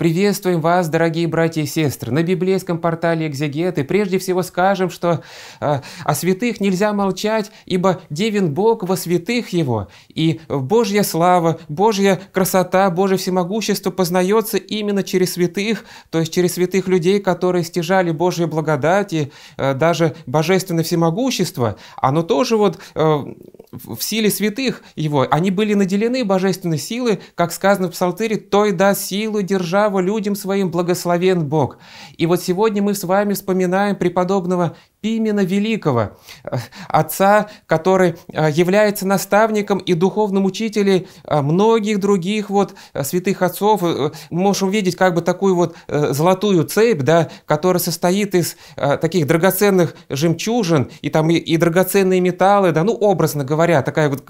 Приветствуем вас, дорогие братья и сестры, на библейском портале «Экзегеты». Прежде всего скажем, что э, о святых нельзя молчать, ибо девен Бог во святых Его, и Божья слава, Божья красота, Божье всемогущество познается именно через святых, то есть через святых людей, которые стяжали Божьей благодати, э, даже божественное всемогущество. Оно тоже вот э, в силе святых Его. Они были наделены божественной силой, как сказано в Псалтире, «Той да силу держав право людям своим благословен Бог. И вот сегодня мы с вами вспоминаем преподобного Пимена Великого, э, отца, который э, является наставником и духовным учителем э, многих других вот святых отцов. Мы можем увидеть как бы такую вот золотую цепь, да, которая состоит из таких драгоценных жемчужин и там и, и драгоценные металлы, да, ну образно говоря, такая вот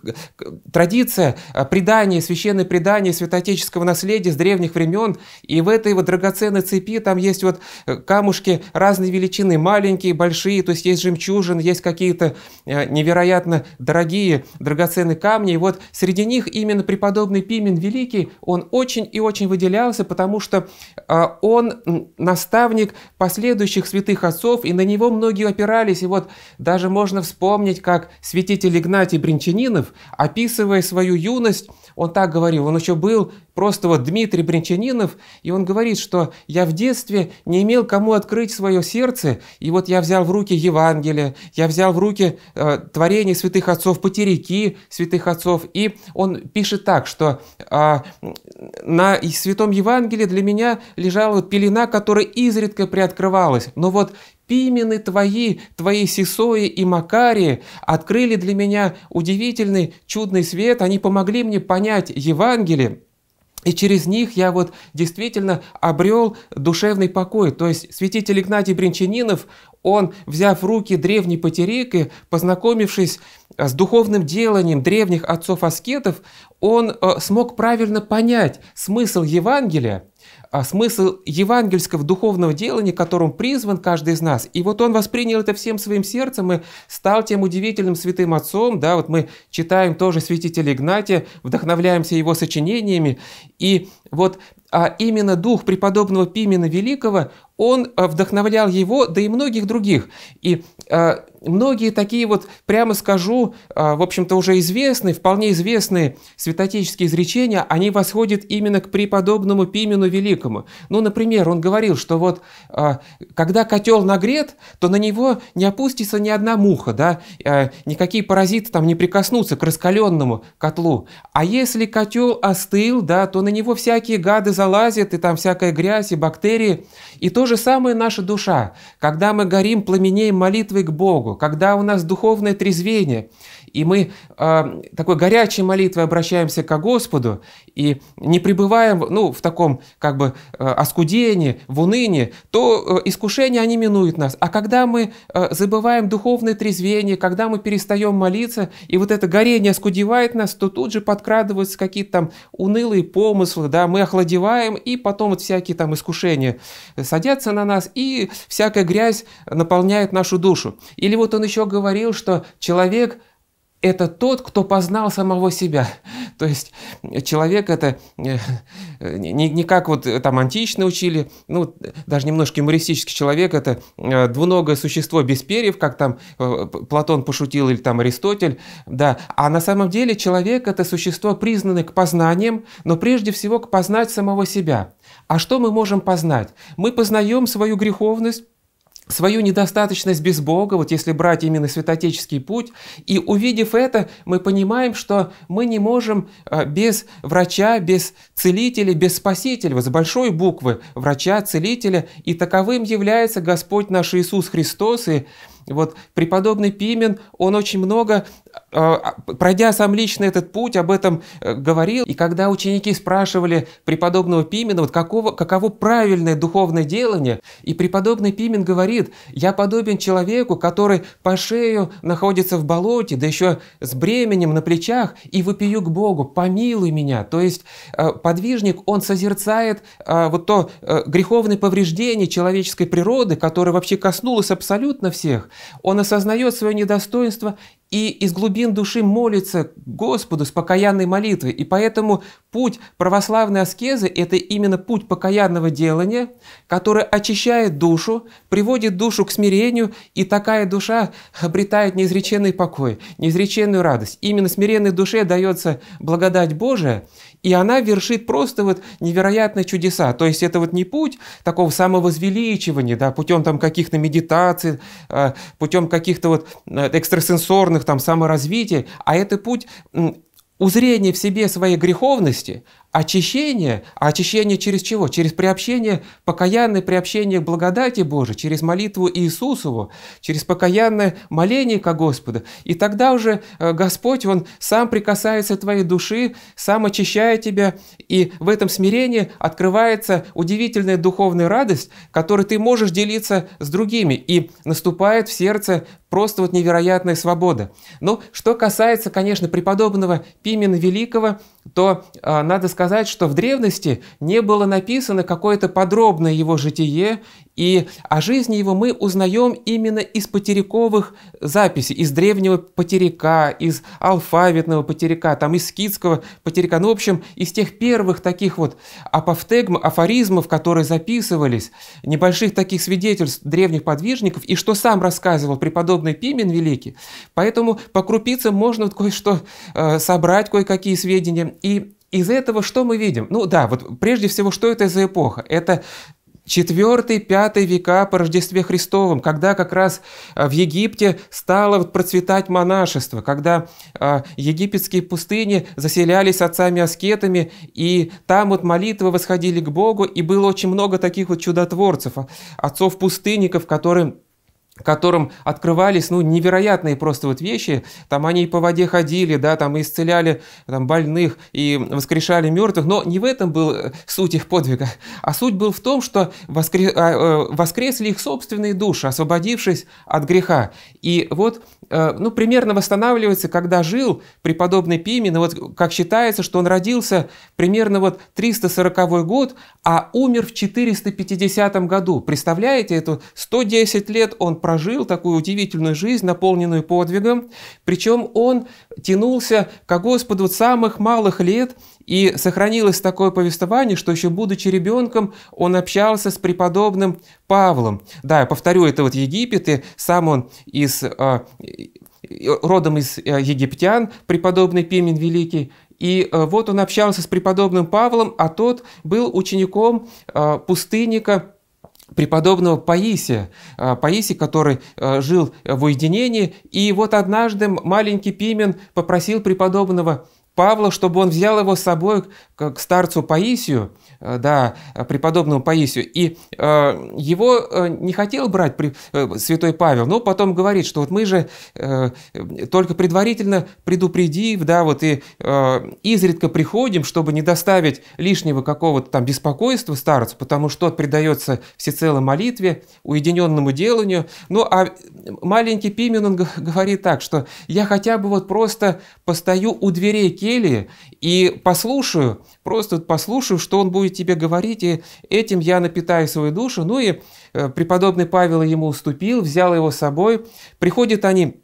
традиция, предание, священное предание святоотеческого наследия с древних времен. И в этой вот драгоценной цепи там есть вот камушки разной величины, маленькие, большие, другие, то есть есть жемчужин, есть какие-то э, невероятно дорогие драгоценные камни. И вот среди них именно преподобный Пимен Великий, он очень и очень выделялся, потому что э, он наставник последующих святых отцов, и на него многие опирались. И вот даже можно вспомнить, как святитель Игнатий Бринчанинов, описывая свою юность, он так говорил, он еще был просто вот Дмитрий Бринчанинов, и он говорит, что я в детстве не имел кому открыть свое сердце, и вот я взял в руки Евангелие, я взял в руки э, творение святых отцов, потеряки святых отцов, и он пишет так, что э, на Святом Евангелии для меня лежала пелена, которая изредка приоткрывалась, но вот Пимены твои, твои Сисои и Макарии открыли для меня удивительный чудный свет, они помогли мне понять Евангелие. И через них я вот действительно обрел душевный покой. То есть святитель Игнатий Бринчанинов, он, взяв в руки древний потерик и познакомившись с духовным деланием древних отцов-аскетов, он э, смог правильно понять смысл Евангелия – а смысл евангельского духовного делания, которым призван каждый из нас. И вот он воспринял это всем своим сердцем и стал тем удивительным святым отцом. Да, вот мы читаем тоже святителя Игнатия, вдохновляемся его сочинениями. И вот а именно дух преподобного Пимена Великого, он а, вдохновлял его, да и многих других. И а, многие такие вот, прямо скажу, а, в общем-то уже известные, вполне известные святотеческие изречения, они восходят именно к преподобному Пимену Великому. Ну, например, он говорил, что вот а, когда котел нагрет, то на него не опустится ни одна муха, да, а, никакие паразиты там не прикоснутся к раскаленному котлу. А если котел остыл, да, то на него всякие гады залазят, и там всякая грязь, и бактерии. И то же самое наша душа. Когда мы горим пламенеем молитвой к Богу, Богу, когда у нас духовное трезвение, и мы э, такой горячей молитвой обращаемся к Господу и не пребываем ну, в таком как бы э, оскудении, в унынии, то э, искушения, они минуют нас. А когда мы э, забываем духовное трезвение, когда мы перестаем молиться, и вот это горение оскудевает нас, то тут же подкрадываются какие-то там унылые помыслы, да, мы охладеваем, и потом вот всякие там искушения садятся на нас, и всякая грязь наполняет нашу душу. Или вот он еще говорил, что человек – это тот, кто познал самого себя. То есть человек – это э, не, не как вот э, там антично учили, ну, даже немножко юмористический человек – это э, двуногое существо без перьев, как там Платон пошутил или там Аристотель, да. А на самом деле человек – это существо, признанное к познаниям, но прежде всего к познать самого себя. А что мы можем познать? Мы познаем свою греховность, свою недостаточность без Бога, вот если брать именно святотеческий путь, и увидев это, мы понимаем, что мы не можем э, без врача, без целителя, без спасителя, вот с большой буквы врача, целителя, и таковым является Господь наш Иисус Христос, и вот преподобный Пимен, он очень много а, а, пройдя сам лично этот путь, об этом э, говорил. И когда ученики спрашивали преподобного Пимена, вот какого, каково правильное духовное делание, и преподобный Пимен говорит, я подобен человеку, который по шею находится в болоте, да еще с бременем на плечах, и выпью к Богу, помилуй меня. То есть э, подвижник, он созерцает э, вот то греховное повреждение человеческой природы, которое вообще коснулось абсолютно всех. Он осознает свое недостоинство и из глубин души молится Господу с покаянной молитвой. И поэтому путь православной аскезы – это именно путь покаянного делания, который очищает душу, приводит душу к смирению, и такая душа обретает неизреченный покой, неизреченную радость. Именно смиренной душе дается благодать Божия, и она вершит просто вот невероятные чудеса. То есть это вот не путь такого самовозвеличивания, да, путем там каких-то медитаций, э, путем каких-то вот э, экстрасенсорных там саморазвития, а это путь узрения в себе своей греховности, очищение, а очищение через чего? Через приобщение, покаянное приобщение к благодати Божией, через молитву Иисусову, через покаянное моление ко Господу. И тогда уже э, Господь, Он сам прикасается твоей души, сам очищает тебя, и в этом смирении открывается удивительная духовная радость, которой ты можешь делиться с другими, и наступает в сердце просто вот невероятная свобода. но ну, что касается, конечно, преподобного Пимена Великого, то э, надо сказать, что в древности не было написано какое-то подробное его житие и о жизни его мы узнаем именно из потериковых записей, из древнего потерика, из алфавитного потерика, там из скидского потерика, ну, в общем, из тех первых таких вот апофтегм, афоризмов, которые записывались, небольших таких свидетельств древних подвижников, и что сам рассказывал преподобный Пимен Великий. Поэтому по крупицам можно кое-что э, собрать, кое-какие сведения, и из этого что мы видим? Ну да, вот прежде всего, что это за эпоха? Это 4-5 века по Рождестве Христовом, когда как раз а, в Египте стало процветать монашество, когда а, египетские пустыни заселялись отцами-аскетами, и там вот молитвы восходили к Богу, и было очень много таких вот чудотворцев, а, отцов-пустынников, которые которым открывались ну, невероятные просто вот вещи. Там они и по воде ходили, да, там и исцеляли там, больных, и воскрешали мертвых. Но не в этом был э, суть их подвига, а суть был в том, что а, э, воскресли их собственные души, освободившись от греха. И вот Э, ну, примерно восстанавливается, когда жил преподобный Пимен. Ну, вот как считается, что он родился примерно вот 340 год, а умер в 450 году. Представляете, это 110 лет он прожил такую удивительную жизнь, наполненную подвигом. Причем он тянулся к Господу самых малых лет и сохранилось такое повествование, что еще будучи ребенком, он общался с преподобным Павлом. Да, я повторю, это вот Египет, и сам он из, э, родом из э, египтян, преподобный Пимен Великий, и э, вот он общался с преподобным Павлом, а тот был учеником пустынника преподобного Паисия, Паисий, который жил в уединении. И вот однажды маленький Пимен попросил преподобного Павла, чтобы он взял его с собой к, старцу Паисию, э, да, преподобному Паисию. И э, его э, не хотел брать святой Павел, но потом говорит, что вот мы же только предварительно предупредив, да, вот и изредка приходим, чтобы не доставить лишнего какого-то там беспокойства старцу, потому что тот предается всецело молитве, уединенному деланию. Ну, а маленький Пимен, он говорит так, что я хотя бы вот просто постою у дверей Евангелии и послушаю, просто послушаю, что он будет тебе говорить, и этим я напитаю свою душу. Ну и э, преподобный Павел ему уступил, взял его с собой. Приходят они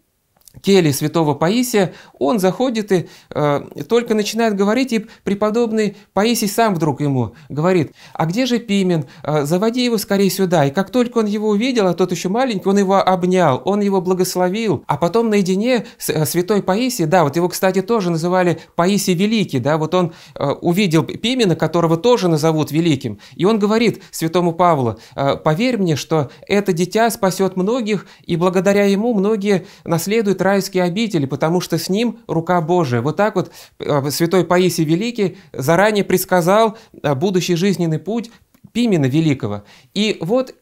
кельи святого Паисия, он заходит и э, только начинает говорить, и преподобный Паисий сам вдруг ему говорит, а где же Пимен, э, заводи его скорее сюда. И как только он его увидел, а тот еще маленький, он его обнял, он его благословил. А потом наедине э, святой Паисий, да, вот его, кстати, тоже называли Паисий Великий, да, вот он э, увидел Пимена, которого тоже назовут Великим, и он говорит святому Павлу, «Э, поверь мне, что это дитя спасет многих, и благодаря ему многие наследуют райские обители, потому что с ним рука Божия. Вот так вот а, святой Паисий Великий заранее предсказал а, будущий жизненный путь Пимена Великого. И вот,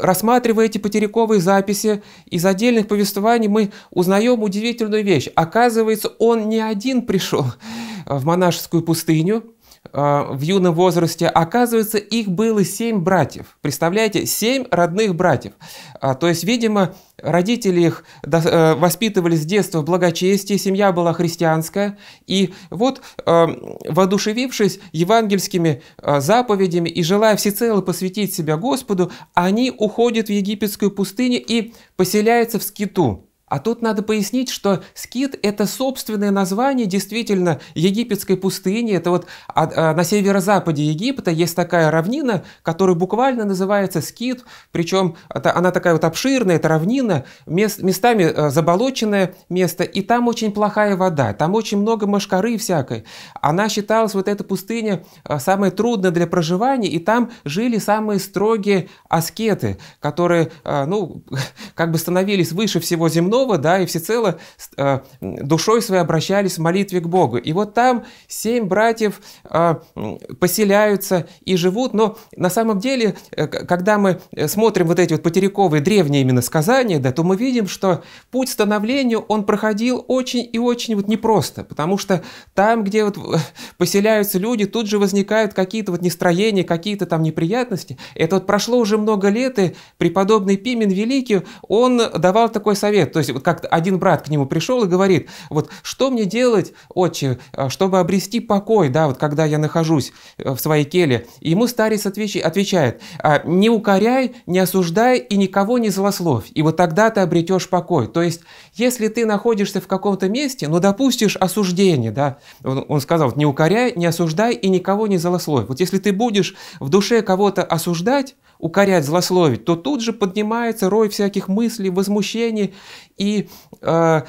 рассматривая эти потеряковые записи из отдельных повествований, мы узнаем удивительную вещь. Оказывается, он не один пришел а, в монашескую пустыню, а, в юном возрасте, оказывается, их было семь братьев. Представляете, семь родных братьев. А, то есть, видимо, родители их э, воспитывали с детства в благочестии, семья была христианская. И вот, э, воодушевившись евангельскими э, заповедями и желая всецело посвятить себя Господу, они уходят в египетскую пустыню и поселяются в скиту. А тут надо пояснить, что Скит – это собственное название действительно египетской пустыни. Это вот а, а, на северо-западе Египта есть такая равнина, которая буквально называется Скит. Причем это, она такая вот обширная, это равнина, мест, местами а, заболоченное место, и там очень плохая вода, там очень много машкары всякой. Она считалась, вот эта пустыня, а, самой трудной для проживания, и там жили самые строгие аскеты, которые, а, ну, как бы становились выше всего земного, земного, да, и всецело э, душой своей обращались в молитве к Богу. И вот там семь братьев э, поселяются и живут, но на самом деле, э, когда мы э, смотрим вот эти вот потеряковые древние именно сказания, да, то мы видим, что путь становлению, он проходил очень и очень вот непросто, потому что там, где вот э, поселяются люди, тут же возникают какие-то вот нестроения, какие-то там неприятности. Это вот прошло уже много лет, и преподобный Пимен Великий, он давал такой совет, то есть вот как один брат к нему пришел и говорит, вот что мне делать, отче, э, чтобы обрести покой, да, вот когда я нахожусь э, в своей келе. И ему старец отвеч... отвечает, «А не укоряй, не осуждай и никого не злословь, и вот тогда ты обретешь покой. То есть если ты находишься в каком-то месте, ну, допустишь осуждение, да, он, он сказал, не укоряй, не осуждай и никого не злословь. Вот если ты будешь в душе кого-то осуждать, укорять, злословить, то тут же поднимается рой всяких мыслей, возмущений и а,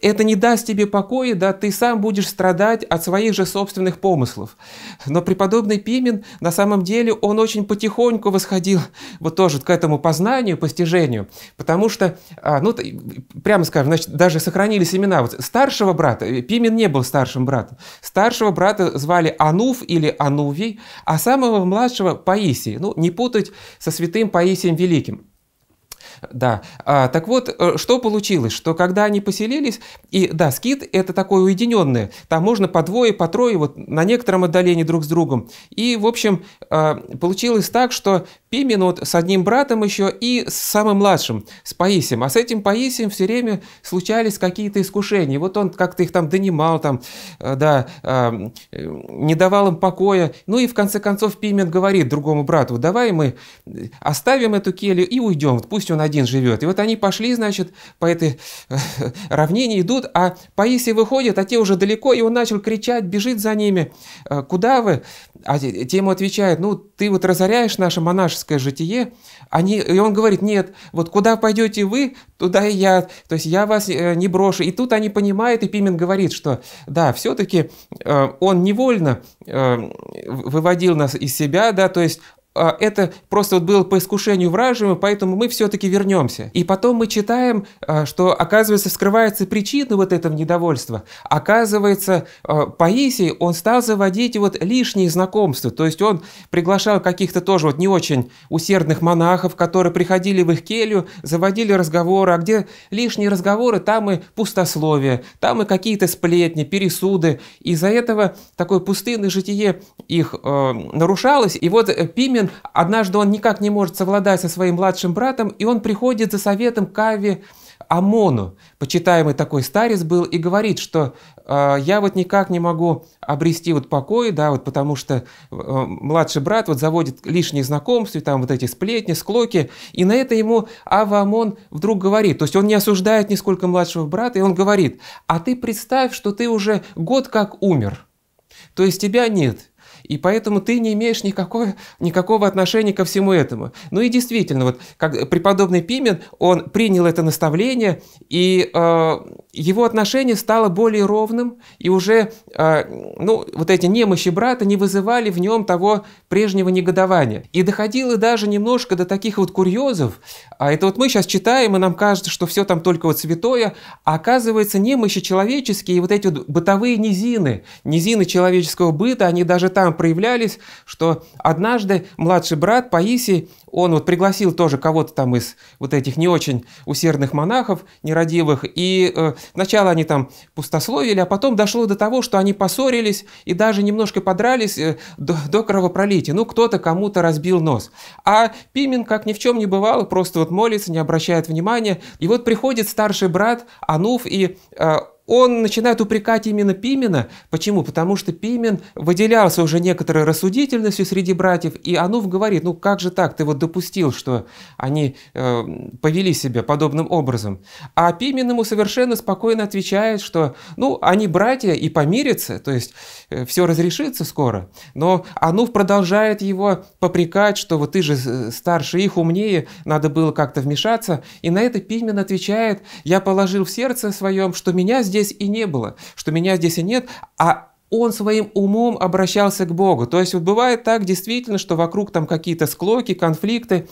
это не даст тебе покоя, да, ты сам будешь страдать от своих же собственных помыслов. Но преподобный Пимен, на самом деле, он очень потихоньку восходил вот тоже к этому познанию, постижению, потому что, а, ну, прямо скажем, значит, даже сохранились имена. Вот старшего брата, Пимен не был старшим братом, старшего брата звали Ануф или Анувий, а самого младшего Паисий, ну, не путать со святым Паисием Великим. Да. А, так вот, э, что получилось? Что когда они поселились, и да, скит это такое уединенное, там можно по двое, по трое, вот на некотором отдалении друг с другом. И, в общем, а, получилось так, что Пимен вот с одним братом еще и с самым младшим, с Паисием. А с этим Паисием все время случались какие-то искушения. Вот он как-то их там донимал, там, э, да, а, не давал им покоя. Ну и в конце концов Пимен говорит другому брату, давай мы э, оставим эту келью и уйдем, пусть он один живет. И вот они пошли, значит, по этой э, равнине идут, а Паисий выходит, а те уже далеко, и он начал кричать, бежит за ними. Э, куда вы? А те ему отвечают, ну, ты вот разоряешь наше монашеское житие. Они, и он говорит, нет, вот куда пойдете вы, туда и я. То есть я вас э, не брошу. И тут они понимают, и Пимен говорит, что да, все-таки он невольно выводил нас из себя, да, то есть а, это просто вот было по искушению вражьему, поэтому мы все-таки вернемся. И потом мы читаем, а, что, оказывается, скрывается причина вот этого недовольства. Оказывается, а, Паисий, он стал заводить вот лишние знакомства, то есть он приглашал каких-то тоже вот не очень усердных монахов, которые приходили в их келью, заводили разговоры, а где лишние разговоры, там и пустословие, там и какие-то сплетни, пересуды. Из-за этого такое пустынное житие их э, нарушалось. И вот э, Пимен Кевин, однажды он никак не может совладать со своим младшим братом, и он приходит за советом к Ави Амону, почитаемый такой старец был, и говорит, что э, я вот никак не могу обрести вот покой, да, вот потому что э, младший брат вот заводит лишние знакомства, там вот эти сплетни, склоки, и на это ему Ава Амон вдруг говорит, то есть он не осуждает нисколько младшего брата, и он говорит, а ты представь, что ты уже год как умер, то есть тебя нет, и поэтому ты не имеешь никакого, никакого отношения ко всему этому. Ну и действительно, вот как преподобный Пимен, он принял это наставление и э, его отношение стало более ровным, и уже э, ну, вот эти немощи брата не вызывали в нем того прежнего негодования. И доходило даже немножко до таких вот курьезов. А это вот мы сейчас читаем, и нам кажется, что все там только вот святое, а оказывается немощи человеческие, и вот эти вот бытовые низины, низины человеческого быта, они даже там проявлялись, что однажды младший брат Паисий он вот пригласил тоже кого-то там из вот этих не очень усердных монахов нерадивых, и э, сначала они там пустословили, а потом дошло до того, что они поссорились и даже немножко подрались э, до, до кровопролития. Ну, кто-то кому-то разбил нос. А Пимен, как ни в чем не бывало, просто вот молится, не обращает внимания. И вот приходит старший брат Ануф, и э, он начинает упрекать именно Пимена, Почему? Потому что Пимен выделялся уже некоторой рассудительностью среди братьев, и Ануф говорит, ну как же так, ты вот допустил, что они э, повели себя подобным образом. А Пимен ему совершенно спокойно отвечает, что ну они братья и помирятся, то есть э, все разрешится скоро. Но Ануф продолжает его попрекать, что вот ты же э, старше их, умнее, надо было как-то вмешаться. И на это Пимен отвечает, я положил в сердце своем, что меня здесь здесь и не было, что меня здесь и нет, а он своим умом обращался к Богу. То есть вот бывает так действительно, что вокруг там какие-то склоки, конфликты,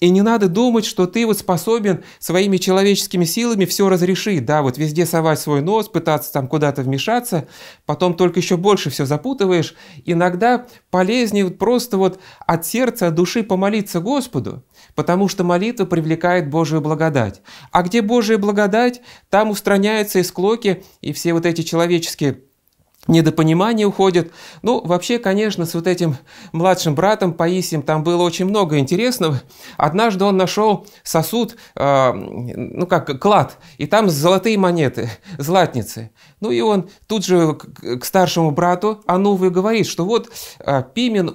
и не надо думать, что ты вот способен своими человеческими силами все разрешить, да, вот везде совать свой нос, пытаться там куда-то вмешаться, потом только еще больше все запутываешь. Иногда полезнее просто вот от сердца, от души помолиться Господу, потому что молитва привлекает Божию благодать. А где Божия благодать, там устраняются и склоки, и все вот эти человеческие недопонимания уходят. Ну, вообще, конечно, с вот этим младшим братом Паисием там было очень много интересного. Однажды он нашел сосуд, э, ну как, клад, и там золотые монеты, златницы. Ну и он тут же к, к старшему брату Анувы говорит, что вот э, Пимен, э,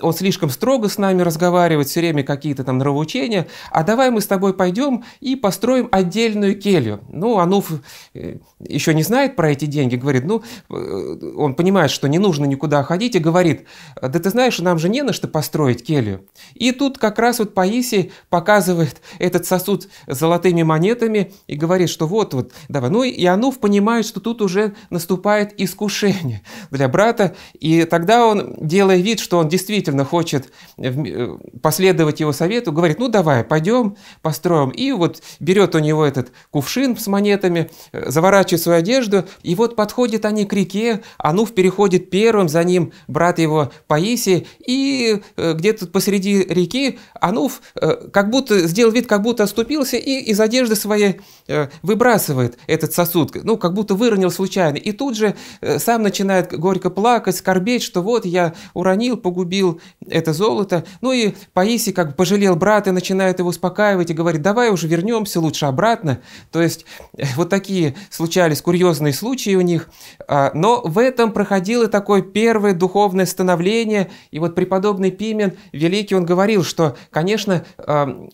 он слишком строго с нами разговаривает, все время какие-то там нравоучения, а давай мы с тобой пойдем и построим отдельную келью. Ну, Анув э, еще не знает про эти деньги, говорит, ну, э, он понимает, что не нужно никуда ходить, и говорит, да ты знаешь, нам же не на что построить келью. И тут как раз вот Паисий показывает этот сосуд с золотыми монетами и говорит, что вот, вот, давай. Ну и Ануф понимает, что тут уже наступает искушение для брата, и тогда он, делая вид, что он действительно хочет э, последовать его совету, говорит, ну давай, пойдем, построим. И вот берет у него этот кувшин с монетами, э, заворачивает свою одежду, и вот подходят они к реке, Алексею, Ануф переходит первым, за ним брат его Паисий, и э, где-то посреди реки Ануф э, как будто сделал вид, как будто оступился, и из одежды своей э, выбрасывает этот сосуд, ну, как будто выронил случайно. И тут же сам начинает горько плакать, скорбеть, что вот я уронил, погубил это золото. Ну и Паисий как бы пожалел брата, начинает его успокаивать и говорит, давай уже вернемся лучше обратно. То есть вот такие случались курьезные случаи у них, а, но в этом проходило такое первое духовное становление, и вот преподобный Пимен Великий, он говорил, что, конечно, э,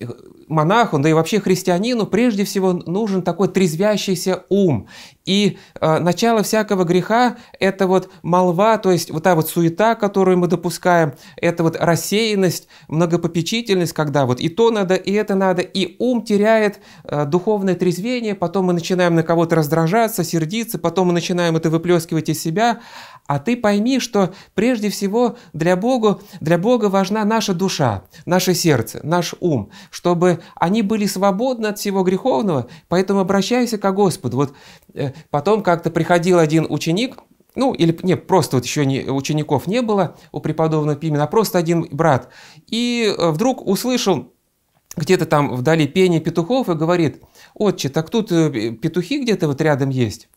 монаху, да и вообще христианину прежде всего нужен такой трезвящийся ум. И э, начало всякого греха – это вот молва, то есть вот та вот суета, которую мы допускаем, это вот рассеянность, многопопечительность, когда вот и то надо, и это надо, и ум теряет э, духовное трезвение, потом мы начинаем на кого-то раздражаться, сердиться, потом мы начинаем это выплескивать из себя, а ты пойми, что прежде всего для Бога, для Бога важна наша душа, наше сердце, наш ум, чтобы они были свободны от всего греховного, поэтому обращайся к Господу. Вот э, потом как-то приходил один ученик, ну, или не просто вот еще не, учеников не было у преподобного Пимена, а просто один брат. И э, вдруг услышал где-то там вдали пение петухов и говорит, «Отче, так тут э, петухи где-то вот рядом есть?»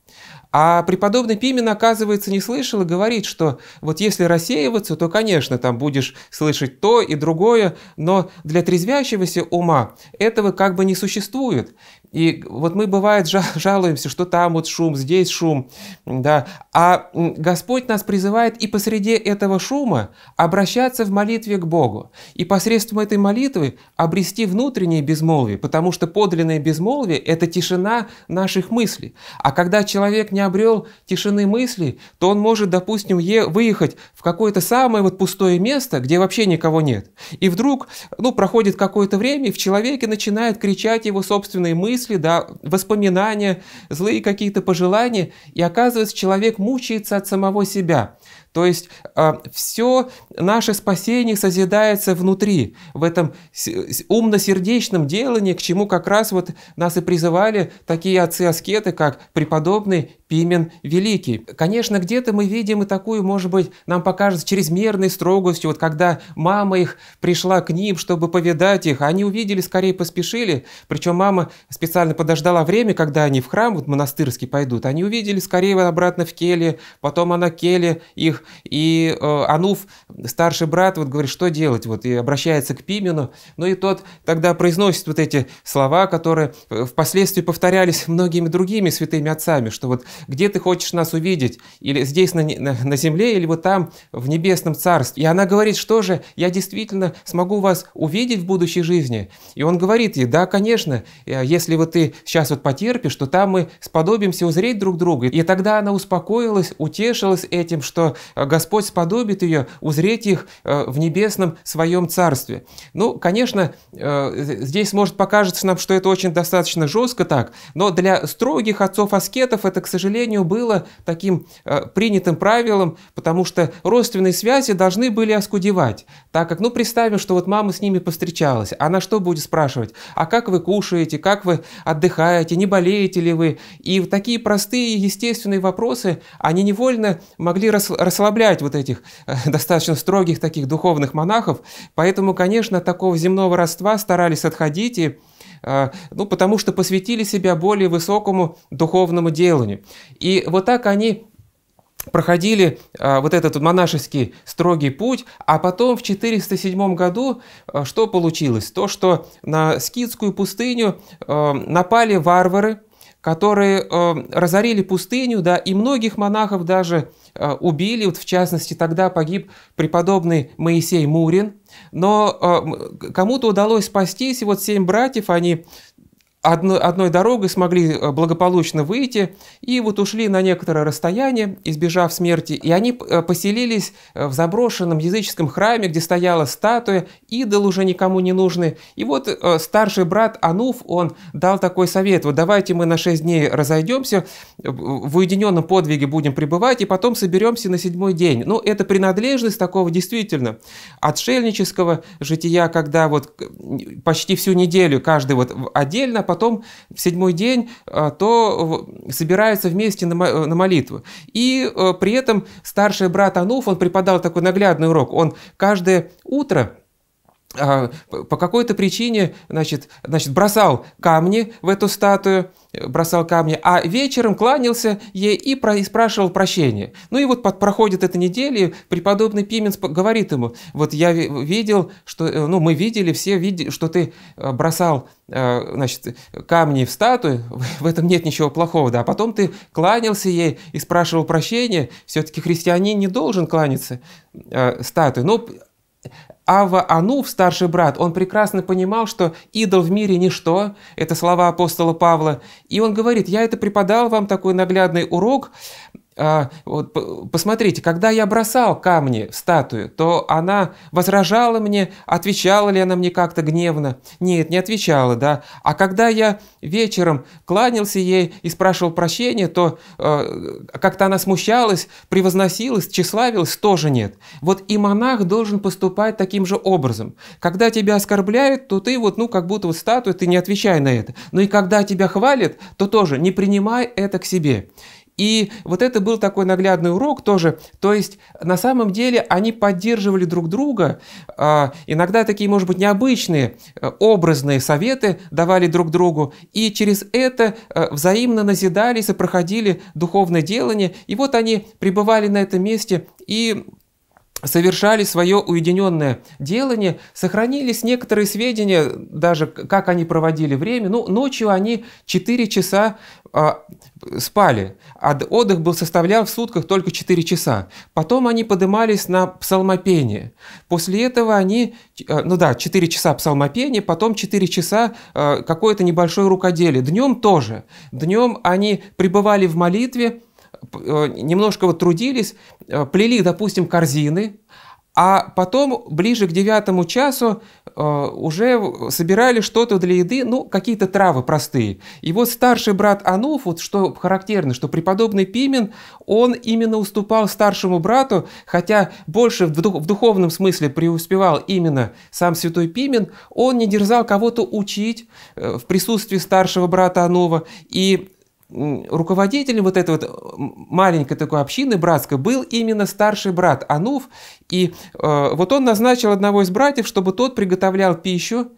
А преподобный Пимен, оказывается, не слышал и говорит, что вот если рассеиваться, то, конечно, там будешь слышать то и другое, но для трезвящегося ума этого как бы не существует. И вот мы, бывает, жалуемся, что там вот шум, здесь шум, да. А Господь нас призывает и посреди этого шума обращаться в молитве к Богу. И посредством этой молитвы обрести внутреннее безмолвие, потому что подлинное безмолвие – это тишина наших мыслей. А когда человек человек не обрел тишины мысли, то он может, допустим, е- выехать в какое-то самое вот пустое место, где вообще никого нет. И вдруг, ну, проходит какое-то время, и в человеке начинают кричать его собственные мысли, да, воспоминания, злые какие-то пожелания, и оказывается, человек мучается от самого себя. То есть а, все наше спасение созидается внутри, в этом умно-сердечном делании, к чему как раз вот нас и призывали такие отцы-аскеты, как преподобный Пимен Великий. Конечно, где-то мы видим и такую, может быть, нам покажется чрезмерной строгостью, вот когда мама их пришла к ним, чтобы повидать их, они увидели, скорее поспешили, причем мама специально подождала время, когда они в храм вот монастырский пойдут, они увидели скорее обратно в келе, потом она келе их, и э, Ануф, старший брат, вот говорит, что делать, вот, и обращается к Пимену, ну и тот тогда произносит вот эти слова, которые э, впоследствии повторялись многими другими святыми отцами, что вот где ты хочешь нас увидеть, или здесь на, на, на земле, или вот там, в небесном царстве. И она говорит, что же, я действительно смогу вас увидеть в будущей жизни. И он говорит ей, да, конечно, э, если вот ты сейчас вот потерпишь, то там мы сподобимся узреть друг друга. И тогда она успокоилась, утешилась этим, что э, Господь сподобит ее узреть их э, в небесном своем царстве. Ну, конечно, здесь может покажется нам, что это очень достаточно жестко так, но для строгих отцов-аскетов это, к сожалению, сожалению, было таким э, принятым правилом, потому что родственные связи должны были оскудевать, так как, ну, представим, что вот мама с ними повстречалась, она что будет спрашивать? А как вы кушаете, как вы отдыхаете, не болеете ли вы? И такие простые естественные вопросы, они невольно могли расслаблять вот этих э, достаточно строгих таких духовных монахов, поэтому, конечно, от такого земного родства старались отходить и а, ну, потому что посвятили себя более высокому духовному деланию. И вот так они проходили а, вот этот монашеский строгий путь, а потом в 407 году а, что получилось? То, что на скидскую пустыню а, напали варвары, которые э, разорили пустыню, да, и многих монахов даже э, убили. Вот в частности, тогда погиб преподобный Моисей Мурин. Но э, кому-то удалось спастись, и вот семь братьев, они одной, одной дорогой смогли э, благополучно выйти и вот ушли на некоторое расстояние, избежав смерти. И они э, поселились э, в заброшенном языческом храме, где стояла статуя, идол уже никому не нужный. И вот старший брат Ануф, он дал такой совет, вот давайте мы на 6 дней разойдемся, в уединенном подвиге будем пребывать, и потом соберемся на седьмой день. Ну, это принадлежность такого действительно отшельнического жития, когда вот почти всю неделю каждый вот отдельно, потом в седьмой день, а, то собираются вместе на э, молитву. И э, при этом старший брат Ануф, он преподал такой наглядный урок. Он каждое утро а, по какой-то причине значит, значит, бросал камни в эту статую, э, бросал камни, а вечером кланялся ей и, про, и спрашивал прощения. Ну и вот под, проходит эта неделя, преподобный Пименс говорит ему, вот я видел, что, э, ну мы видели, все видели, что ты э, бросал значит, камни в статую, в этом нет ничего плохого, да, а потом ты кланялся ей и спрашивал прощения, все-таки христианин не должен кланяться э, статуе, но ну, Ава Ануф, старший брат, он прекрасно понимал, что идол в мире – ничто, это слова апостола Павла, и он говорит, я это преподал вам такой наглядный урок, а, вот, посмотрите, когда я бросал камни в статую, то она возражала мне, отвечала ли она мне как-то гневно? Нет, не отвечала, да. А когда я вечером кланялся ей и спрашивал прощения, то э, как-то она смущалась, превозносилась, тщеславилась, тоже нет. Вот и монах должен поступать таким же образом. Когда тебя оскорбляют, то ты вот, ну, как будто вот статуя, ты не отвечай на это. Но и когда тебя хвалят, то тоже не принимай это к себе. И вот это был такой наглядный урок тоже. То есть на самом деле они поддерживали друг друга. А, иногда такие, может быть, необычные, э, образные советы давали друг другу. И через это э, взаимно назидались и проходили духовное делание. И вот они пребывали на этом месте и совершали свое уединенное делание, сохранились некоторые сведения, даже как они проводили время. Ну, ночью они 4 часа а, спали, а отдых был составлял в сутках только 4 часа. Потом они поднимались на псалмопение. После этого они, а, ну да, 4 часа псалмопение, потом 4 часа а, какое-то небольшое рукоделие. Днем тоже. Днем они пребывали в молитве, Э, немножко вот трудились, э, плели, допустим, корзины, а потом, ближе к девятому часу, э, уже собирали что-то для еды, ну, какие-то травы простые. И вот старший брат Ануф, вот что характерно, что преподобный Пимен, он именно уступал старшему брату, хотя больше в, дух, в духовном смысле преуспевал именно сам святой Пимен, он не дерзал кого-то учить в присутствии старшего брата Анува. И руководителем вот этой вот э, маленькой такой общины братской был именно старший брат Ануф. И э, вот он назначил одного из братьев, чтобы тот приготовлял пищу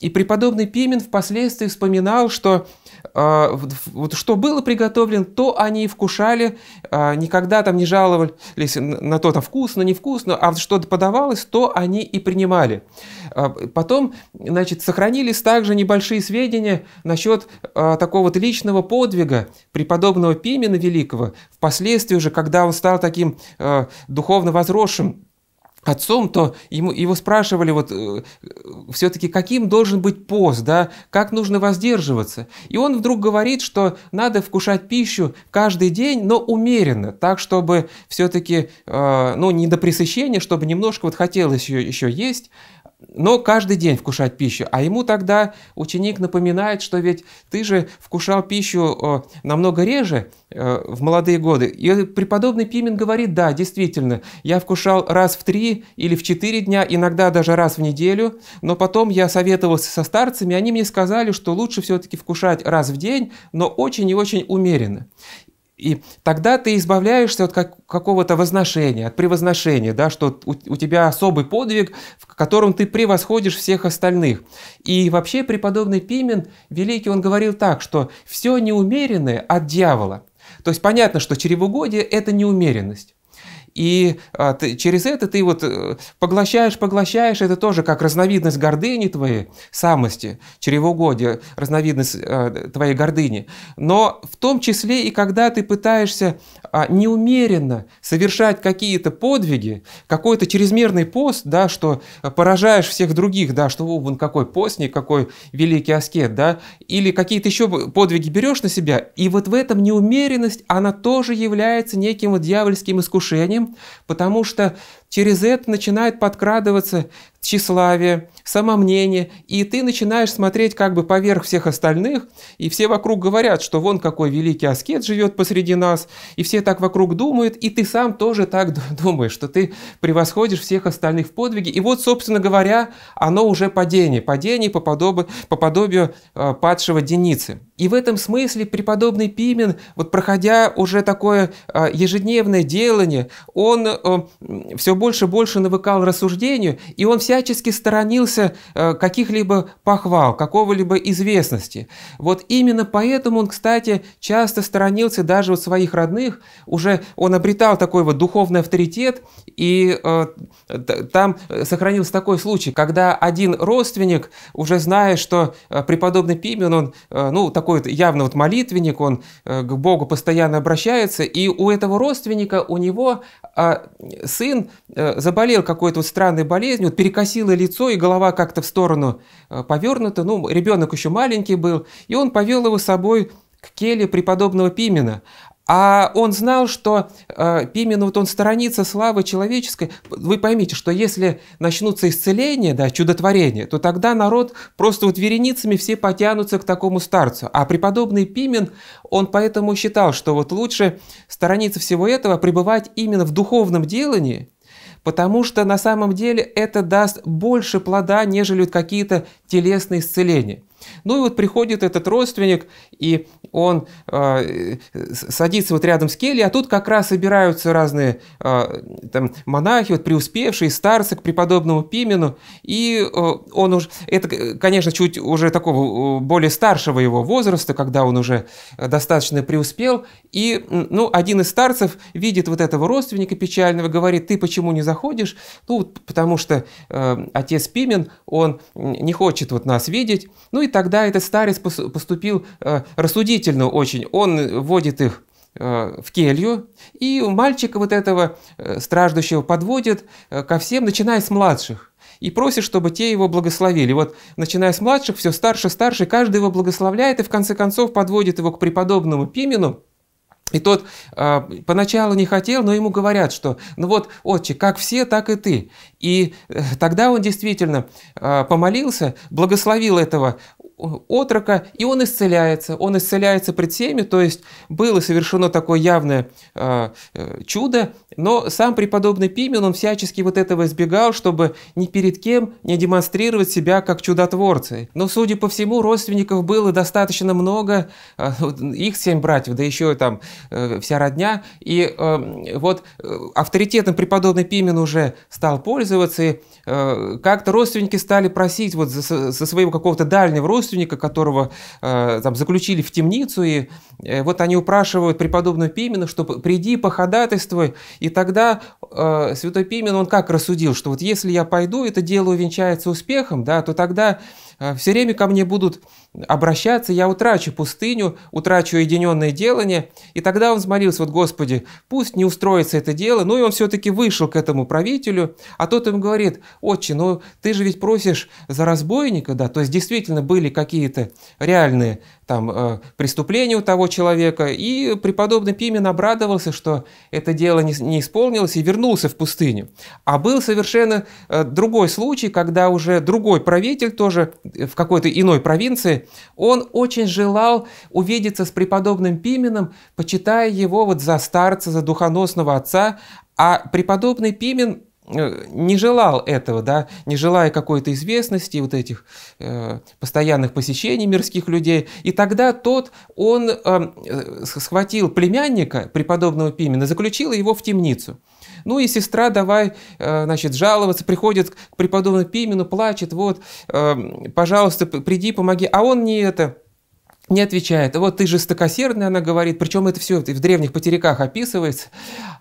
и преподобный Пимен впоследствии вспоминал, что э, вот что было приготовлено, то они и вкушали, э, никогда там не жаловались на то, там вкусно, невкусно, а что подавалось, то они и принимали. Э, потом, значит, сохранились также небольшие сведения насчет э, такого вот личного подвига преподобного Пимена Великого, впоследствии уже, когда он стал таким э, духовно возросшим отцом, то ему, его спрашивали, вот э, все-таки каким должен быть пост, да, как нужно воздерживаться. И он вдруг говорит, что надо вкушать пищу каждый день, но умеренно, так, чтобы все-таки, э, ну, не до пресыщения, чтобы немножко вот хотелось еще, еще есть, но каждый день вкушать пищу. А ему тогда ученик напоминает, что ведь ты же вкушал пищу э, намного реже э, в молодые годы. И преподобный Пимен говорит, да, действительно, я вкушал раз в три или в четыре дня, иногда даже раз в неделю, но потом я советовался со старцами, они мне сказали, что лучше все-таки вкушать раз в день, но очень и очень умеренно. И тогда ты избавляешься от как, какого-то возношения, от превозношения, да, что у, у тебя особый подвиг, в котором ты превосходишь всех остальных. И вообще преподобный Пимен, великий, он говорил так, что все неумеренное от дьявола. То есть понятно, что чревоугодие – это неумеренность. И а, ты, через это ты вот э, поглощаешь, поглощаешь, это тоже как разновидность гордыни твоей, самости, чревоугодия, разновидность а, твоей гордыни. Но в том числе и когда ты пытаешься а, неумеренно совершать какие-то подвиги, какой-то чрезмерный пост, да, что поражаешь всех других, да, что вон какой постник, какой великий аскет, да, или какие-то еще подвиги берешь на себя, и вот в этом неумеренность, она тоже является неким вот дьявольским искушением, потому что Через это начинает подкрадываться тщеславие, самомнение, и ты начинаешь смотреть как бы поверх всех остальных, и все вокруг говорят, что вон какой великий аскет живет посреди нас, и все так вокруг думают, и ты сам тоже так думаешь, что ты превосходишь всех остальных в подвиге. И вот, собственно говоря, оно уже падение, падение по подобию, по подобию э, падшего Деницы. И в этом смысле преподобный Пимен, вот проходя уже такое э, ежедневное делание, он э, все больше и больше навыкал рассуждению, и он всячески сторонился э, каких-либо похвал, какого-либо известности. Вот именно поэтому он, кстати, часто сторонился даже у своих родных, уже он обретал такой вот духовный авторитет, и э, там э, сохранился такой случай, когда один родственник, уже зная, что преподобный Пимен, он, ну, такой явно вот молитвенник, он к Богу постоянно обращается, и у этого родственника, у него а, сын Э, заболел какой-то вот странной болезнью, вот перекосило лицо, и голова как-то в сторону э, повернута. Ну, ребенок еще маленький был, и он повел его с собой к келье преподобного Пимена. А он знал, что э, Пимен, вот он сторонится славы человеческой. Вы поймите, что если начнутся исцеления, да, чудотворения, то тогда народ просто вот вереницами все потянутся к такому старцу. А преподобный Пимен, он поэтому считал, что вот лучше сторониться всего этого, пребывать именно в духовном делании – потому что на самом деле это даст больше плода, нежели какие-то телесные исцеления. Ну и вот приходит этот родственник, и он э, садится вот рядом с кельей, а тут как раз собираются разные э, там, монахи, вот преуспевшие, старцы к преподобному Пимену, и э, он уже, это, конечно, чуть уже такого более старшего его возраста, когда он уже достаточно преуспел, и, ну, один из старцев видит вот этого родственника печального, говорит, ты почему не заходишь? Ну, потому что э, отец Пимен, он не хочет вот нас видеть, ну и тогда этот старец поступил э, рассудительно очень. Он вводит их э, в келью, и мальчика вот этого э, страждущего подводит ко всем, начиная с младших, и просит, чтобы те его благословили. Вот, начиная с младших, все старше, старше, каждый его благословляет, и в конце концов подводит его к преподобному Пимену, и тот э, поначалу не хотел, но ему говорят, что ну вот, отче, как все, так и ты. И э, тогда он действительно э, помолился, благословил этого отрока, и он исцеляется. Он исцеляется при всеми, то есть было совершено такое явное а, э, чудо, но сам преподобный Пимен, он всячески вот этого избегал, чтобы ни перед кем не демонстрировать себя как чудотворцы. Но, судя по всему, родственников было достаточно много, э, их семь братьев, да еще там э, вся родня, и э, вот э, авторитетом преподобный Пимен уже стал пользоваться, и э, как-то родственники стали просить вот за, за своего какого-то дальнего родственника, родственника, которого э, там заключили в темницу, и э, вот они упрашивают преподобную Пимена, что приди, походатайствуй, и тогда э, святой Пимен, он как рассудил, что вот если я пойду, это дело увенчается успехом, да, то тогда а, все время ко мне будут обращаться, я утрачу пустыню, утрачу уединенное делание. И тогда он взмолился, вот Господи, пусть не устроится это дело. Ну и он все-таки вышел к этому правителю, а тот ему говорит, отче, ну ты же ведь просишь за разбойника, да, то есть действительно были какие-то реальные там э, преступления у того человека. И преподобный Пимен обрадовался, что это дело не исполнилось и вернулся в пустыню. А был совершенно э, другой случай, когда уже другой правитель тоже в какой-то иной провинции, он очень желал увидеться с преподобным Пименом, почитая его вот за старца, за духоносного отца, а преподобный Пимен э, не желал этого, да, не желая какой-то известности, вот этих э, постоянных посещений мирских людей. И тогда тот, он э, схватил племянника преподобного Пимена, заключил его в темницу. Ну и сестра давай, э, значит, жаловаться, приходит к преподобному Пимену, плачет, вот, э, пожалуйста, приди, помоги. А он не это, не отвечает. Вот ты жестокосердный, она говорит, причем это все в древних потеряках описывается.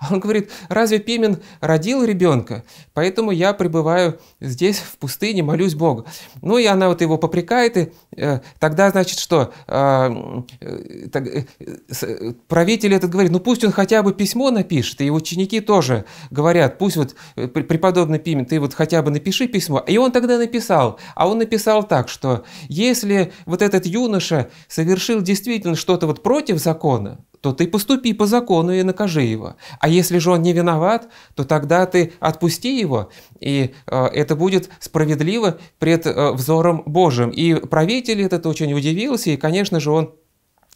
Он говорит, разве Пимен родил ребенка? Поэтому я пребываю здесь, в пустыне, молюсь Богу. Ну и она вот его попрекает, и Э, тогда, значит, что? А, э, э, правитель этот говорит, ну пусть он хотя бы письмо напишет, и ученики тоже говорят, пусть вот преподобный Пимен, ты вот хотя бы напиши письмо. И он тогда написал, а он написал так, что если вот этот юноша совершил действительно что-то вот против закона, то ты поступи по закону и накажи его. А если же он не виноват, то тогда ты отпусти его, и э, это будет справедливо пред э, взором Божьим. И правитель этот очень удивился, и, конечно же, он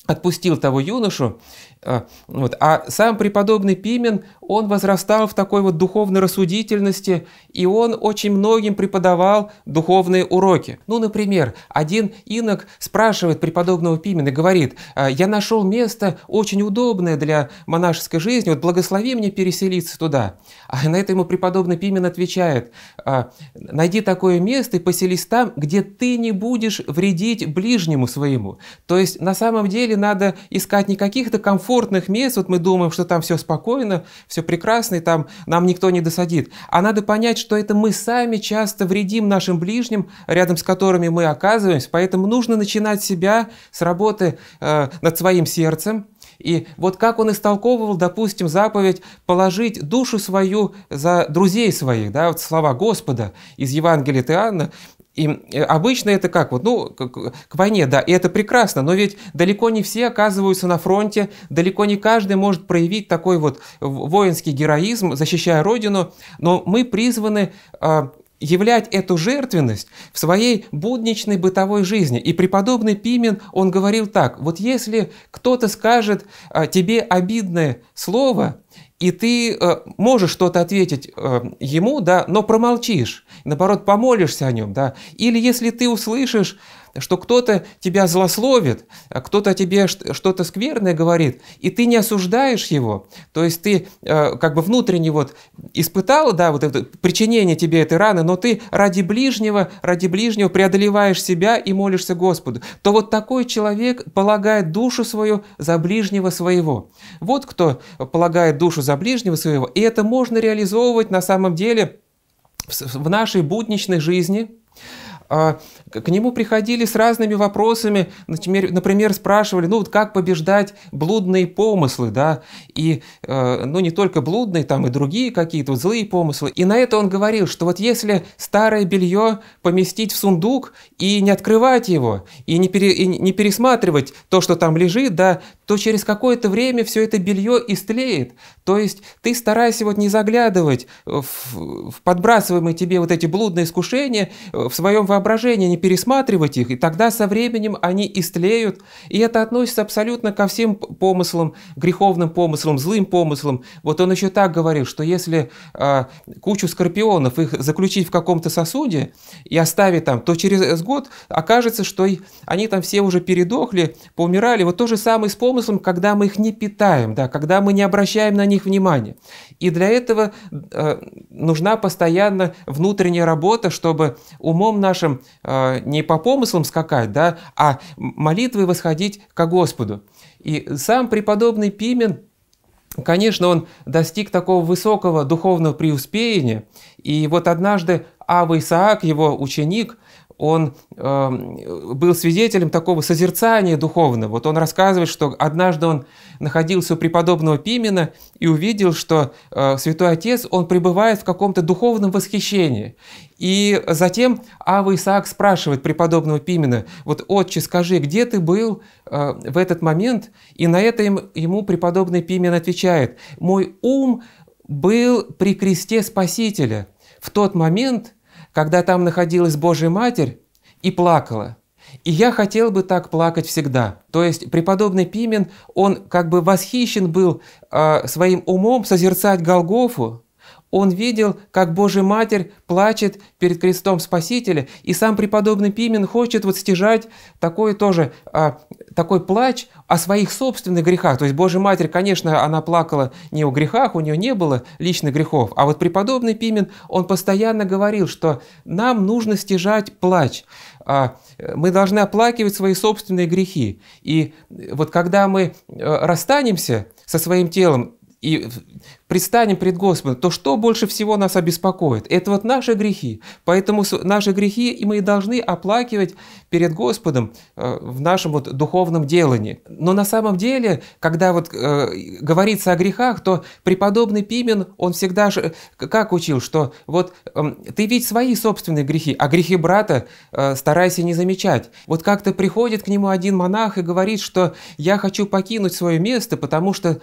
отпустил того юношу. Э, вот. А сам преподобный Пимен, он возрастал в такой вот духовной рассудительности, и он очень многим преподавал духовные уроки. Ну, например, один инок спрашивает преподобного Пимена, говорит, «Э, я нашел место очень удобное для монашеской жизни, вот благослови мне переселиться туда. А на это ему преподобный Пимен отвечает, «Э, найди такое место и поселись там, где ты не будешь вредить ближнему своему. То есть, на самом деле, деле надо искать не каких-то комфортных мест, вот мы думаем, что там все спокойно, все прекрасно, и там нам никто не досадит, а надо понять, что это мы сами часто вредим нашим ближним, рядом с которыми мы оказываемся, поэтому нужно начинать себя с работы э, над своим сердцем, и вот как он истолковывал, допустим, заповедь положить душу свою за друзей своих, да, вот слова Господа из Евангелия Иоанна, и э, обычно это как? Вот, ну, к войне, да, и это прекрасно, но ведь далеко не все оказываются на фронте, далеко не каждый может проявить такой вот воинский героизм, защищая Родину, но мы призваны а, являть эту жертвенность в своей будничной бытовой жизни. И преподобный Пимен, он говорил так, вот если кто-то скажет а, тебе обидное слово, и ты э, можешь что-то ответить э, ему, да, но промолчишь, наоборот, помолишься о нем, да, или если ты услышишь что кто-то тебя злословит, а кто-то тебе что-то скверное говорит, и ты не осуждаешь его. То есть ты э, как бы внутренне вот испытал, да, вот это причинение тебе этой раны, но ты ради ближнего, ради ближнего преодолеваешь себя и молишься Господу, то вот такой человек полагает душу свою за ближнего своего. Вот кто полагает душу за ближнего своего, и это можно реализовывать на самом деле в нашей будничной жизни – а, к нему приходили с разными вопросами, например, например спрашивали, ну вот как побеждать блудные помыслы, да, и, э, ну не только блудные, там и другие какие-то вот злые помыслы. И на это он говорил, что вот если старое белье поместить в сундук и не открывать его, и не, пере, и не пересматривать то, что там лежит, да, то через какое-то время все это белье истлеет. То есть ты старайся вот не заглядывать в, в подбрасываемые тебе вот эти блудные искушения, э, в своем воображении не пересматривать их, и тогда со временем они истлеют. И это относится абсолютно ко всем помыслам, греховным помыслам, злым помыслам. Вот он еще так говорил, что если э, кучу скорпионов их заключить в каком-то сосуде и оставить там, то через э, год окажется, что они там все уже передохли, поумирали. Вот то же самое с помыслом вкусом, когда мы их не питаем, да, когда мы не обращаем на них внимания. И для этого э, нужна постоянно внутренняя работа, чтобы умом нашим э, не по помыслам скакать, да, а молитвой восходить к Господу. И сам преподобный Пимен – Конечно, он достиг такого высокого духовного преуспеяния, и вот однажды Ава Исаак, его ученик, он э, был свидетелем такого созерцания духовного. Вот он рассказывает, что однажды он находился у преподобного Пимена и увидел, что э, святой отец, он пребывает в каком-то духовном восхищении. И затем Ава Исаак спрашивает преподобного Пимена, вот отче, скажи, где ты был э, в этот момент? И на это им, ему преподобный Пимен отвечает, мой ум был при кресте Спасителя в тот момент, когда там находилась Божья Матерь и плакала. И я хотел бы так плакать всегда. То есть преподобный Пимен, он как бы восхищен был э, своим умом созерцать Голгофу, он видел, как Божья Матерь плачет перед крестом Спасителя, и сам преподобный Пимен хочет вот стяжать такой тоже, а, такой плач о своих собственных грехах. То есть Божья Матерь, конечно, она плакала не о грехах, у нее не было личных грехов, а вот преподобный Пимен, он постоянно говорил, что нам нужно стяжать плач, а, мы должны оплакивать свои собственные грехи. И вот когда мы э, расстанемся со своим телом, и предстанем пред Господом, то что больше всего нас обеспокоит? Это вот наши грехи. Поэтому наши грехи и мы должны оплакивать перед Господом э, в нашем вот духовном делании. Но на самом деле, когда вот э, говорится о грехах, то преподобный Пимен, он всегда же как учил, что вот эм, ты ведь свои собственные грехи, а грехи брата э, старайся не замечать. Вот как-то приходит к нему один монах и говорит, что я хочу покинуть свое место, потому что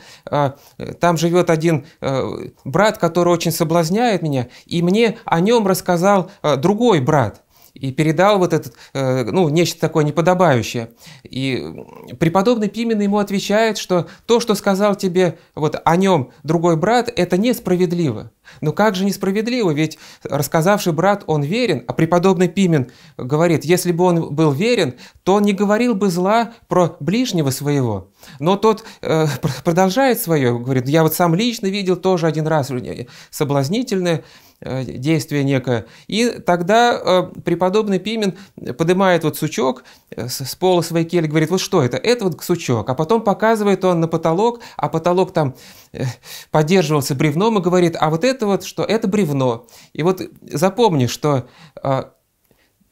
там там живет один э, брат, который очень соблазняет меня, и мне о нем рассказал э, другой брат и передал вот этот, э, ну, нечто такое неподобающее. И преподобный Пимен ему отвечает, что то, что сказал тебе вот о нем другой брат, это несправедливо. Но как же несправедливо, ведь рассказавший брат, он верен, а преподобный Пимен говорит, если бы он был верен, то он не говорил бы зла про ближнего своего. Но тот э, продолжает свое, говорит, я вот сам лично видел тоже один раз э, соблазнительное, Э, действие некое. И тогда э, преподобный Пимен поднимает вот сучок э, с пола своей кельи, говорит, вот что это? Это вот сучок. А потом показывает он на потолок, а потолок там поддерживался бревном и говорит, а вот это вот что? Это бревно. И вот запомни, что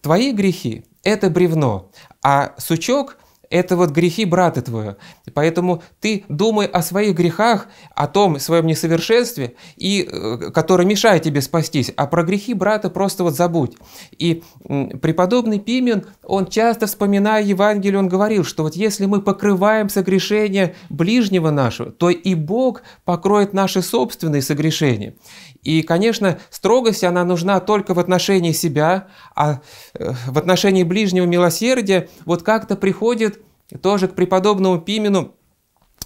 твои грехи – это бревно, а сучок – это вот грехи брата твоего. Поэтому ты думай о своих грехах, о том своем несовершенстве, и, э, которое мешает тебе спастись, а про грехи брата просто вот забудь. И преподобный Пимен, он часто, вспоминая Евангелие, он говорил, что вот если мы покрываем согрешения ближнего нашего, то и Бог покроет наши собственные согрешения. И, конечно, строгость, она нужна только в отношении себя, а э, в отношении ближнего милосердия вот как-то приходит тоже к преподобному Пимену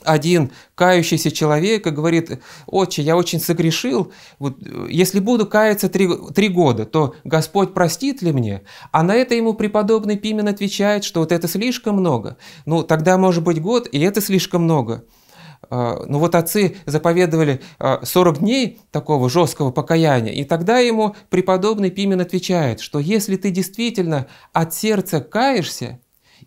один кающийся человек и говорит, «Отче, я очень согрешил, вот, э, если буду каяться три, три года, то Господь простит ли мне?» А на это ему преподобный Пимен отвечает, что вот это слишком много. Ну, тогда может быть год, и это слишком много. А, ну вот отцы заповедовали 40 а, дней такого жесткого покаяния, и тогда ему преподобный Пимен отвечает, что если ты действительно от сердца каешься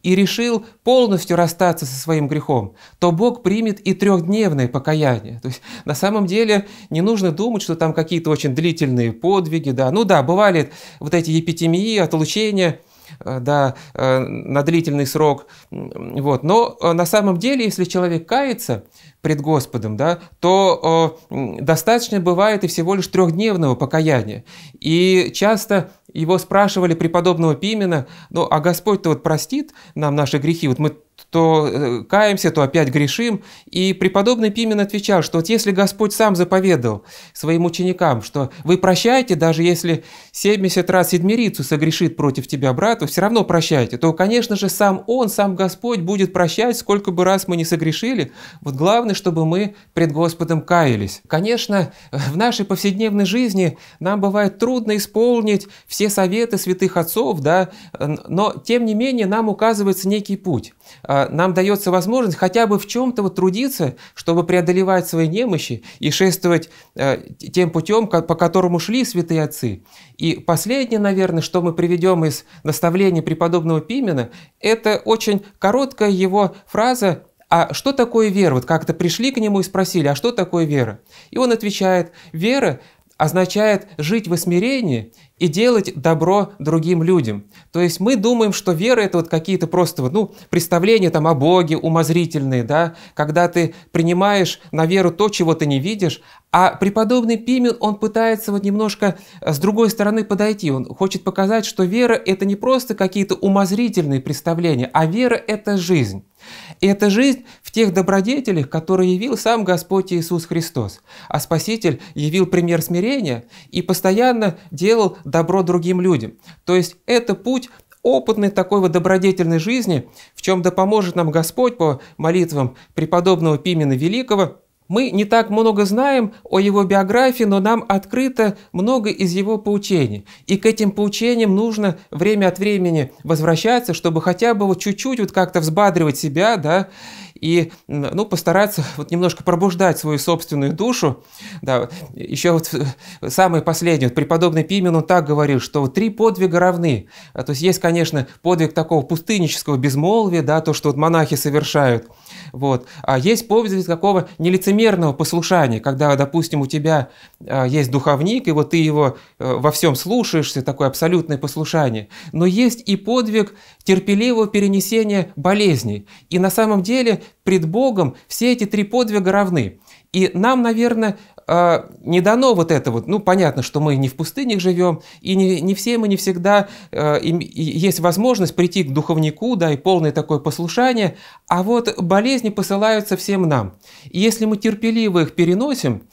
и решил полностью расстаться со своим грехом, то Бог примет и трехдневное покаяние. То есть на самом деле не нужно думать, что там какие-то очень длительные подвиги, да, ну да, бывали вот эти епитемии, отлучения – Э, да, э, на длительный срок. Вот. Но э, на самом деле, если человек кается пред Господом, да, то достаточно бывает и всего лишь трехдневного покаяния. И часто его спрашивали преподобного Пимена, ну а Господь-то вот простит нам наши грехи, вот мы то э, каемся, то опять грешим. И преподобный Пимен отвечал, что вот если Господь сам заповедал своим ученикам, что вы прощаете, даже если 70 раз седмирицу согрешит против тебя брату, все равно прощайте, то, конечно же, сам Он, сам Господь будет прощать, сколько бы раз мы не согрешили. Вот главное, чтобы мы пред Господом каялись. Конечно, в нашей повседневной жизни нам бывает трудно исполнить все советы святых отцов, да, но тем не менее нам указывается некий путь. А, нам дается возможность хотя бы в чем-то вот трудиться, чтобы преодолевать свои немощи и шествовать э, тем путем, по которому шли святые отцы. И последнее, наверное, что мы приведем из наставления преподобного Пимена, это очень короткая его фраза а что такое вера? Вот как-то пришли к нему и спросили, а что такое вера? И он отвечает, вера – означает жить во смирении и делать добро другим людям. То есть мы думаем, что вера это вот какие-то просто ну, представления там о Боге умозрительные, да, когда ты принимаешь на веру то, чего ты не видишь, а преподобный Пимен, он пытается вот немножко э, с другой стороны подойти, он хочет показать, что вера это не просто какие-то умозрительные представления, а вера это жизнь. И это жизнь в тех добродетелях, которые явил сам Господь Иисус Христос. А Спаситель явил пример смирения и постоянно делал добро другим людям. То есть это путь опытной такой вот добродетельной жизни, в чем да поможет нам Господь по молитвам преподобного Пимена Великого – мы не так много знаем о его биографии, но нам открыто много из его поучений. И к этим поучениям нужно время от времени возвращаться, чтобы хотя бы вот чуть-чуть вот как-то взбадривать себя, да, и ну, постараться вот немножко пробуждать свою собственную душу. Да, еще вот э, самый последний преподобный Пимен, он так говорил, что три подвига равны. А, то есть есть, конечно, подвиг такого пустыннического безмолвия, да, то, что вот монахи совершают. Вот. А есть подвиг такого нелицемерного послушания, когда, допустим, у тебя а, есть духовник, и вот ты его э, во всем слушаешься, такое абсолютное послушание. Но есть и подвиг терпеливого перенесения болезней. И на самом деле пред Богом все эти три подвига равны. И нам, наверное, а, не дано вот это вот. Ну, понятно, что мы не в пустынях живем, и не, не все мы не всегда а, есть возможность прийти к духовнику, да, и полное такое послушание, а вот болезни посылаются всем нам. И если мы терпеливо их переносим,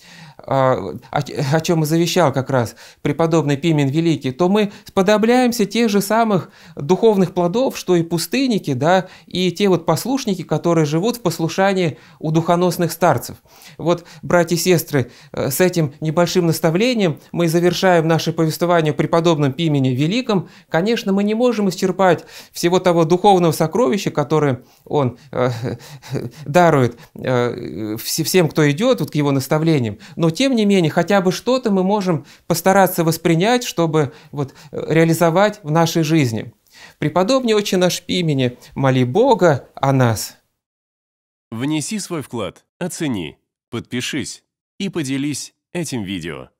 а, о, о чем и завещал как раз преподобный Пимен Великий, то мы сподобляемся тех же самых духовных плодов, что и пустынники, да, и те вот послушники, которые живут в послушании у духоносных старцев. Вот, братья и сестры, э, с этим небольшим наставлением мы завершаем наше повествование о преподобном Пимене Великом. Конечно, мы не можем исчерпать всего того духовного сокровища, которое он э, э дарует э, всем, кто идет вот, к его наставлениям, но тем не менее, хотя бы что-то мы можем постараться воспринять, чтобы э, вот, реализовать в нашей жизни. Преподобный очень наш имени, моли Бога о нас. Внеси свой вклад, оцени, подпишись и поделись этим видео.